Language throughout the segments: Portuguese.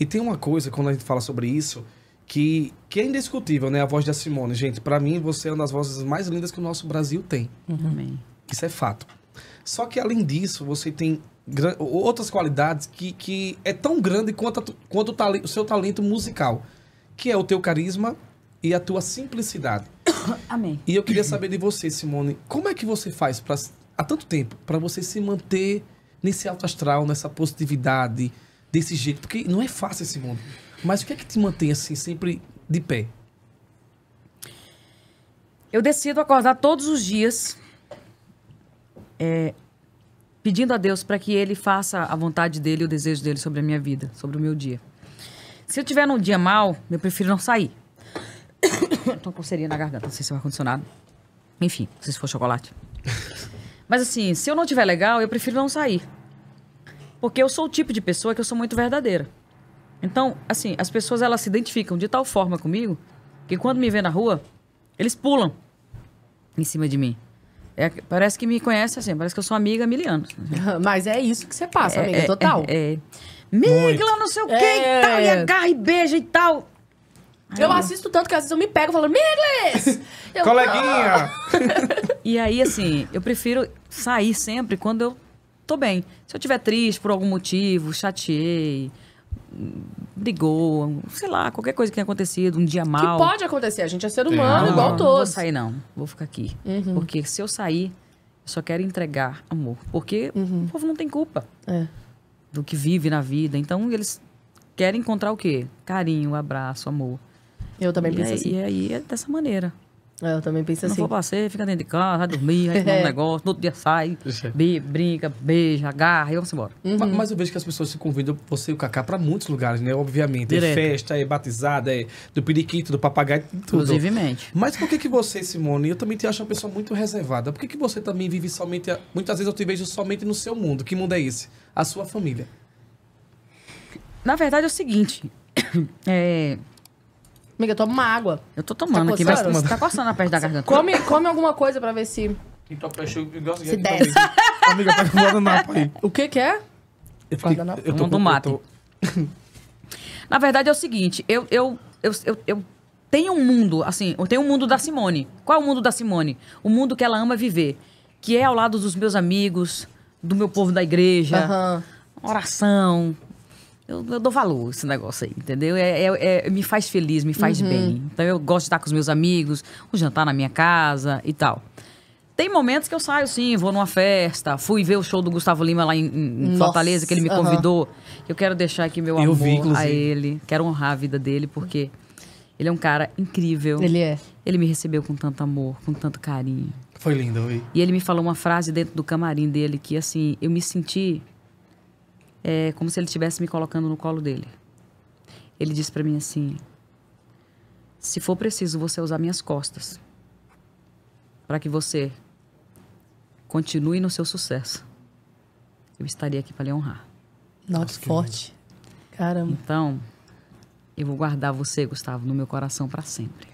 E tem uma coisa, quando a gente fala sobre isso, que, que é indiscutível, né? A voz da Simone. Gente, para mim, você é uma das vozes mais lindas que o nosso Brasil tem. Isso é fato. Só que, além disso, você tem outras qualidades que, que é tão grande quanto, a, quanto o, talento, o seu talento musical, que é o teu carisma e a tua simplicidade. Amém. E eu queria saber de você, Simone, como é que você faz pra, há tanto tempo para você se manter nesse alto astral, nessa positividade, desse jeito, porque não é fácil esse mundo. Mas o que é que te mantém assim, sempre de pé? Eu decido acordar todos os dias é, pedindo a Deus para que Ele faça a vontade dele e o desejo dele sobre a minha vida, sobre o meu dia. Se eu tiver num dia mal, eu prefiro não sair. estou com coceirinha na garganta, não sei se é o ar-condicionado. Enfim, não sei se for chocolate. Mas assim, se eu não tiver legal, eu prefiro não sair. Porque eu sou o tipo de pessoa que eu sou muito verdadeira. Então, assim, as pessoas elas se identificam de tal forma comigo que quando me vê na rua, eles pulam em cima de mim. É, parece que me conhece assim, parece que eu sou amiga miliana. Né? Mas é isso que você passa, é, amiga, é, total. É, é. Migla, não sei o quê e tal, e é. agarra e beija e tal. Aí eu assisto tanto que às vezes eu me pego falando, Migles! Coleguinha! e aí, assim, eu prefiro sair sempre quando eu tô bem. Se eu estiver triste por algum motivo, chateei, brigou, sei lá, qualquer coisa que tenha acontecido, um dia mal. Que pode acontecer, a gente é ser é. humano, ah, não, igual todos. Não vou sair, não. Vou ficar aqui. Uhum. Porque se eu sair, eu só quero entregar amor. Porque uhum. o povo não tem culpa é. do que vive na vida. Então, eles querem encontrar o quê? Carinho, abraço, amor. Eu também e penso é, assim. E aí é dessa maneira. É, eu também penso assim. Não vou passear, fica dentro de casa, vai dormir, vai tomar um é. negócio, no outro dia sai, be, brinca, beija, agarra e vamos embora. Uhum. Mas, mas, eu vejo que as pessoas se convidam, você e o Cacá, para muitos lugares, né? Obviamente. É Direto. É festa, é batizada, é do periquito, do papagaio, tudo. Inclusivemente. Mas por que que você, Simone, eu também te acho uma pessoa muito reservada, por que que você também vive somente, a... muitas vezes eu te vejo somente no seu mundo, que mundo é esse? A sua família. Na verdade é o seguinte, é... Amiga, toma uma água. Eu tô tá tomando tá aqui, mas tá coçando a parte da garganta. Come, come alguma coisa pra ver se... Então, se desce. Amiga, pega tá um guardanapo aí. O que que é? Eu fiquei, Eu tô, do mato. Tô... Na verdade, é o seguinte. eu, eu, eu, eu, eu tem um mundo, assim, tem um mundo da Simone. Qual é o mundo da Simone? O mundo que ela ama viver, que é ao lado dos meus amigos, do meu povo da igreja, uhum. oração, eu, eu, dou valor esse negócio aí, entendeu? É, é, é me faz feliz, me faz uhum. bem. Então eu gosto de estar com os meus amigos, o um jantar na minha casa e tal. Tem momentos que eu saio sim, vou numa festa, fui ver o show do Gustavo Lima lá em, em Fortaleza, que ele me convidou. Uhum. Eu quero deixar aqui meu amor vi, a ele, quero honrar a vida dele, porque ele é um cara incrível. Ele é. Ele me recebeu com tanto amor, com tanto carinho. Foi lindo, vi. E ele me falou uma frase dentro do camarim dele que, assim, eu me senti é como se ele estivesse me colocando no colo dele. Ele disse para mim assim: se for preciso você usar minhas costas para que você continue no seu sucesso, eu estaria aqui para lhe honrar. Nossa, que forte. Caramba. Então, eu vou guardar você, Gustavo, no meu coração para sempre.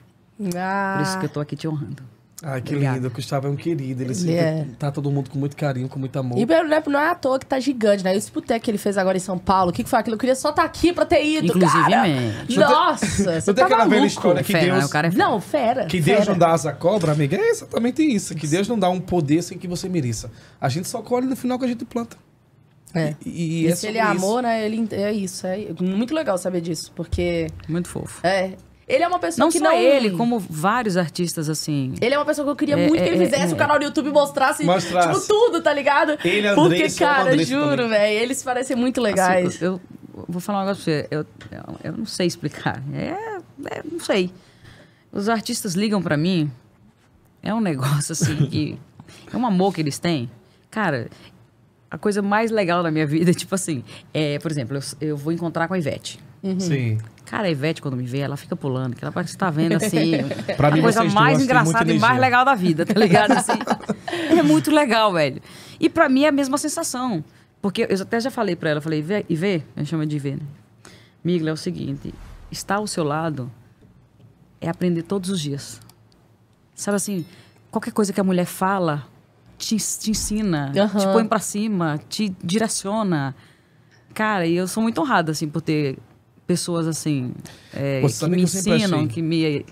Ah. Por isso que eu tô ah. aqui te honrando. Ai, que Obrigada. lindo. O Gustavo é um querido. Ele sempre é. tá todo mundo com muito carinho, com muito amor. E né, não é à toa que tá gigante, né? Esse boteco que ele fez agora em São Paulo, o que, que foi aquilo? Eu queria só estar tá aqui pra ter ido, Inclusive, cara. Inclusive, Nossa, você tá aquela maluco. velha história que fera, né? Deus... Não, o cara é fera. Não, fera. Que fera. Deus não dá asa cobra, amiga. É exatamente isso. Que Deus não dá um poder sem que você mereça. A gente só colhe no final que a gente planta. É. E, e, e é se ele é né? Ele, é isso. É muito legal saber disso, porque... Muito fofo. É, ele é uma pessoa não que só não... ele, como vários artistas, assim. Ele é uma pessoa que eu queria é, muito que é, ele é, fizesse é. o canal do YouTube mostrasse, mostrasse, tipo, tudo, tá ligado? Ele, Andrei, Porque, cara, Andrei, juro, velho, eles parecem muito legais. Assim, eu, eu, vou falar um negócio pra você. Eu, eu, eu não sei explicar. É, é, não sei. Os artistas ligam para mim. É um negócio, assim, que... É um amor que eles têm. Cara, a coisa mais legal da minha vida, tipo assim, é, por exemplo, eu, eu vou encontrar com a Ivete. Uhum. Sim. Cara, a Ivete, quando me vê, ela fica pulando, que ela parece que tá vendo assim. pra mim, a coisa mais engraçada e mais legal da vida, tá ligado? Assim, é muito legal, velho. E pra mim é a mesma sensação. Porque eu até já falei pra ela, falei, vê, a gente chama de ver né? Migla, é o seguinte: estar ao seu lado é aprender todos os dias. Sabe assim, qualquer coisa que a mulher fala te, te ensina, uhum. te põe pra cima, te direciona. Cara, e eu sou muito honrada, assim, por ter pessoas assim é, que me que ensinam, que me.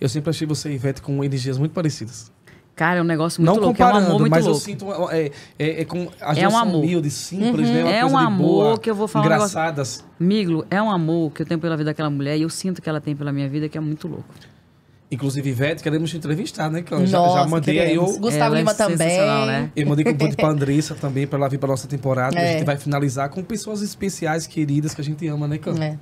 Eu sempre achei você e Ivete com energias muito parecidas. Cara, é um negócio muito Não louco, comparando, é um amor muito mas louco. eu sinto é, é, é com a é um amor. humilde, simples, uhum. né? Uma é um amor boa, que eu vou falar. Engraçadas. Um negócio... Miglo, é um amor que eu tenho pela vida daquela mulher e eu sinto que ela tem pela minha vida que é muito louco. Inclusive, Ivete, queremos te entrevistar, né? Que eu já, já mandei aí o. Gustavo é, Lima também. Né? Eu mandei convite pra Andressa também, para ela vir pra nossa temporada. É. A gente vai finalizar com pessoas especiais, queridas, que a gente ama, né, Cam? É.